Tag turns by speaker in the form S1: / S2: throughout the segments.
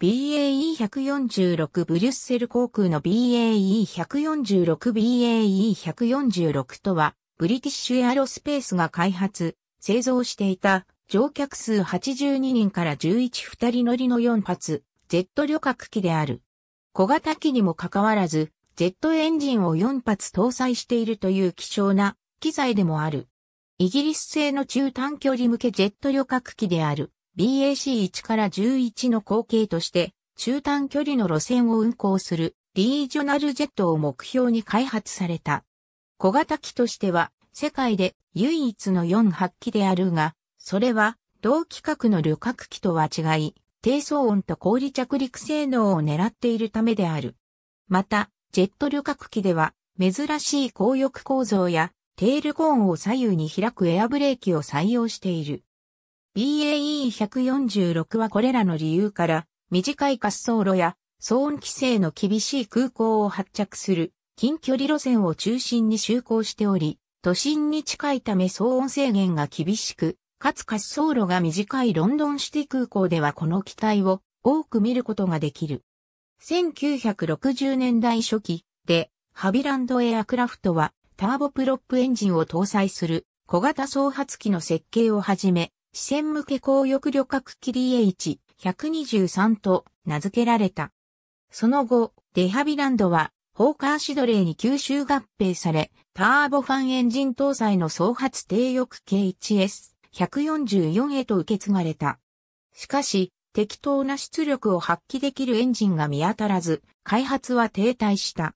S1: BAE146 ブリュッセル航空の BAE146BAE146 とは、ブリティッシュエアロスペースが開発、製造していた乗客数82人から11二人乗りの4発、ジェット旅客機である。小型機にもかかわらず、ジェットエンジンを4発搭載しているという希少な機材でもある。イギリス製の中短距離向けジェット旅客機である。BAC1 から11の後継として、中短距離の路線を運行するリージョナルジェットを目標に開発された。小型機としては世界で唯一の4発機であるが、それは同規格の旅客機とは違い、低騒音と氷着陸性能を狙っているためである。また、ジェット旅客機では珍しい高翼構造やテールコーンを左右に開くエアブレーキを採用している。BAE146 はこれらの理由から、短い滑走路や騒音規制の厳しい空港を発着する近距離路線を中心に就航しており、都心に近いため騒音制限が厳しく、かつ滑走路が短いロンドンシティ空港ではこの機体を多く見ることができる。1960年代初期でハビランドエアクラフトはターボプロップエンジンを搭載する小型創発機の設計をはじめ視線向け高翼旅客機 DH123 と名付けられた。その後、デハビランドは、ホーカーシドレーに吸収合併され、ターボファンエンジン搭載の総発低翼 K1S144 へと受け継がれた。しかし、適当な出力を発揮できるエンジンが見当たらず、開発は停滞した。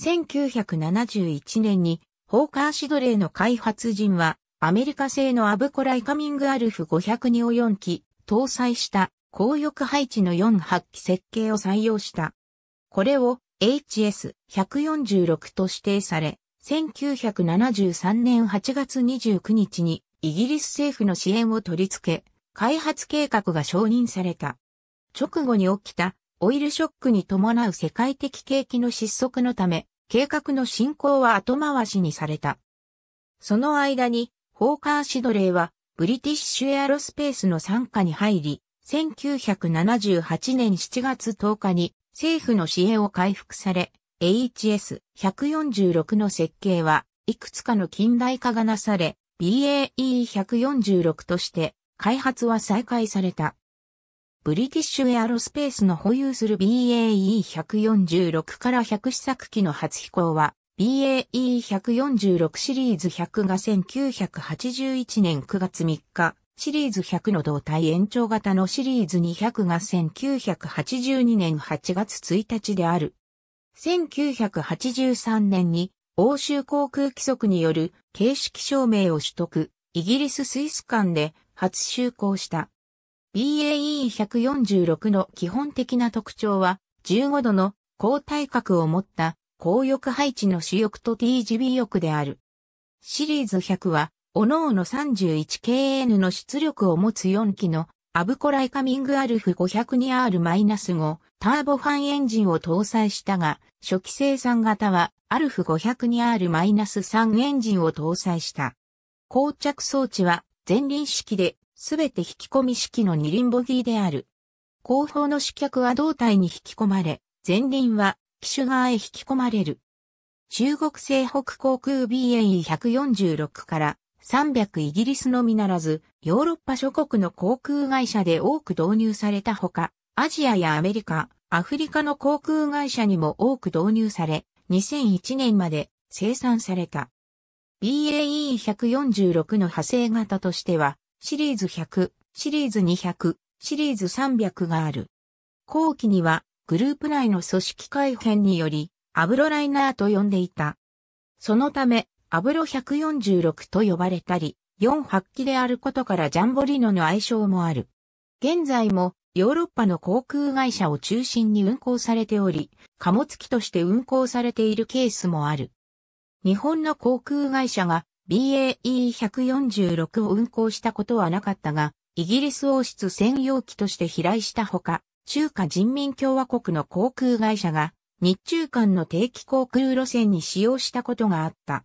S1: 1971年に、ホーカーシドレーの開発陣は、アメリカ製のアブコライカミングアルフ5 0 2を4機搭載した高翼配置の4発機設計を採用した。これを HS146 と指定され、1973年8月29日にイギリス政府の支援を取り付け、開発計画が承認された。直後に起きたオイルショックに伴う世界的景気の失速のため、計画の進行は後回しにされた。その間にホーカー・シドレーは、ブリティッシュエアロスペースの参加に入り、1978年7月10日に政府の支援を回復され、HS146 の設計はいくつかの近代化がなされ、BAE146 として開発は再開された。ブリティッシュエアロスペースの保有する BAE146 から100試作機の初飛行は BAE146 シリーズ100が1981年9月3日、シリーズ100の胴体延長型のシリーズ200が1982年8月1日である。1983年に欧州航空規則による形式証明を取得、イギリス・スイス間で初就航した。BAE146 の基本的な特徴は15度の高体格を持った高翼配置の主翼と TGB 翼である。シリーズ100は、おのおの 31KN の出力を持つ4機のアブコライカミングアルフ 502R-5 ターボファンエンジンを搭載したが、初期生産型はアルフ 502R-3 エンジンを搭載した。膠着装置は前輪式で、すべて引き込み式の二輪ボギーである。後方の四脚は胴体に引き込まれ、前輪はキシュへ引き込まれる。中国西北航空 BA146 から300イギリスのみならず、ヨーロッパ諸国の航空会社で多く導入されたほか、アジアやアメリカ、アフリカの航空会社にも多く導入され、2001年まで生産された。BAE146 の派生型としては、シリーズ100、シリーズ200、シリーズ300がある。後期にはグループ内の組織改変により、アブロライナーと呼んでいた。そのため、アブロ146と呼ばれたり、4発揮であることからジャンボリノの愛称もある。現在もヨーロッパの航空会社を中心に運航されており、貨物機として運航されているケースもある。日本の航空会社が BAE146 を運航したことはなかったが、イギリス王室専用機として飛来したほか、中華人民共和国の航空会社が日中間の定期航空路線に使用したことがあった。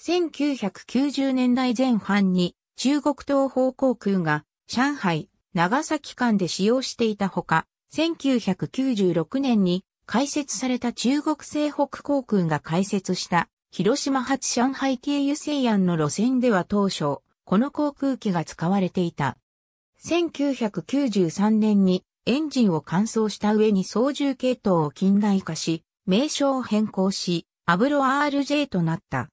S1: 1990年代前半に中国東方航空が上海、長崎間で使用していたほか、1996年に開設された中国西北航空が開設した広島発上海経由西安の路線では当初、この航空機が使われていた。1993年にエンジンを乾燥した上に操縦系統を近代化し、名称を変更し、アブロ RJ となった。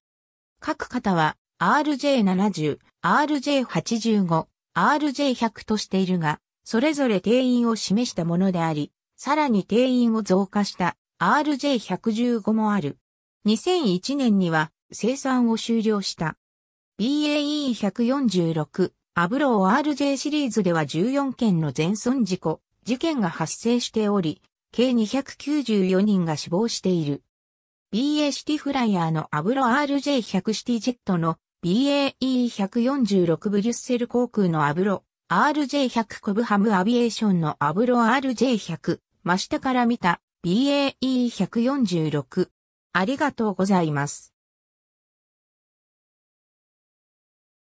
S1: 各型は RJ70、RJ85、RJ100 としているが、それぞれ定員を示したものであり、さらに定員を増加した RJ115 もある。2001年には生産を終了した。BAE146、アブロー RJ シリーズでは14件の全損事故、事件が発生しており、計294人が死亡している。BA シティフライヤーのアブロ RJ100 シティジェットの BAE146 ブリュッセル航空のアブロ RJ100 コブハムアビエーションのアブロ RJ100 真下から見た BAE146 ありがとうございます。